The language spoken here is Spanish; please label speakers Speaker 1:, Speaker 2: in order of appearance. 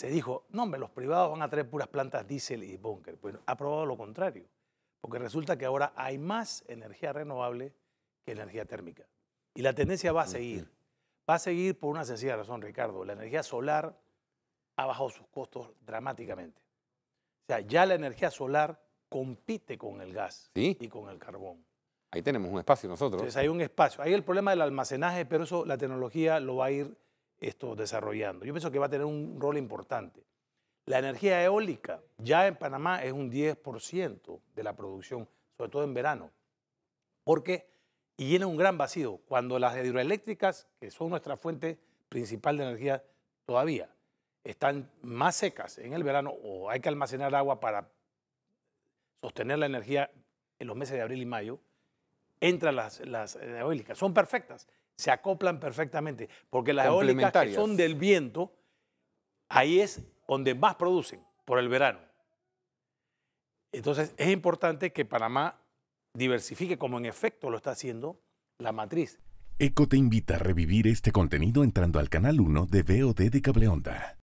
Speaker 1: se dijo, no, hombre, los privados van a traer puras plantas diésel y búnker. bueno ha probado lo contrario, porque resulta que ahora hay más energía renovable que energía térmica. Y la tendencia va a seguir. Va a seguir por una sencilla razón, Ricardo. La energía solar ha bajado sus costos dramáticamente. O sea, ya la energía solar compite con el gas y con el carbón.
Speaker 2: Ahí tenemos un espacio nosotros. Entonces hay un
Speaker 1: espacio. Ahí el problema del almacenaje, pero eso la tecnología lo va a ir esto desarrollando. Yo pienso que va a tener un rol importante. La energía eólica ya en Panamá es un 10% de la producción, sobre todo en verano, porque y llena un gran vacío cuando las hidroeléctricas, que son nuestra fuente principal de energía todavía, están más secas en el verano o hay que almacenar agua para sostener la energía en los meses de abril y mayo, entran las, eh, eólicas. Son perfectas, se acoplan perfectamente, porque las eólicas que son del viento, ahí es donde más producen, por el verano. Entonces es importante que Panamá diversifique, como en efecto lo está haciendo la matriz.
Speaker 2: ECO te invita a revivir este contenido entrando al canal 1 de VOD de Cableonda.